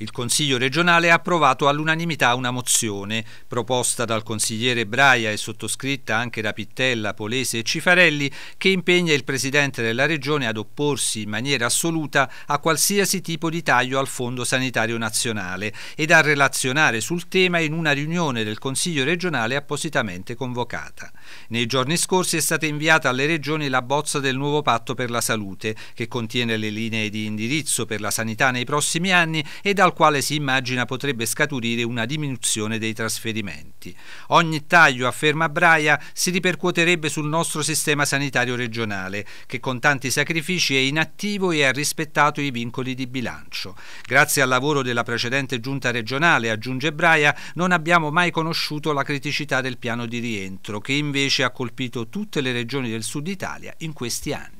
Il Consiglio regionale ha approvato all'unanimità una mozione proposta dal consigliere Braia e sottoscritta anche da Pittella, Polese e Cifarelli che impegna il Presidente della Regione ad opporsi in maniera assoluta a qualsiasi tipo di taglio al Fondo Sanitario Nazionale ed a relazionare sul tema in una riunione del Consiglio regionale appositamente convocata. Nei giorni scorsi è stata inviata alle regioni la bozza del nuovo patto per la salute che contiene le linee di indirizzo per la sanità nei prossimi anni ed al dal quale si immagina potrebbe scaturire una diminuzione dei trasferimenti. Ogni taglio, afferma Braia, si ripercuoterebbe sul nostro sistema sanitario regionale, che con tanti sacrifici è inattivo e ha rispettato i vincoli di bilancio. Grazie al lavoro della precedente giunta regionale, aggiunge Braia, non abbiamo mai conosciuto la criticità del piano di rientro, che invece ha colpito tutte le regioni del sud Italia in questi anni.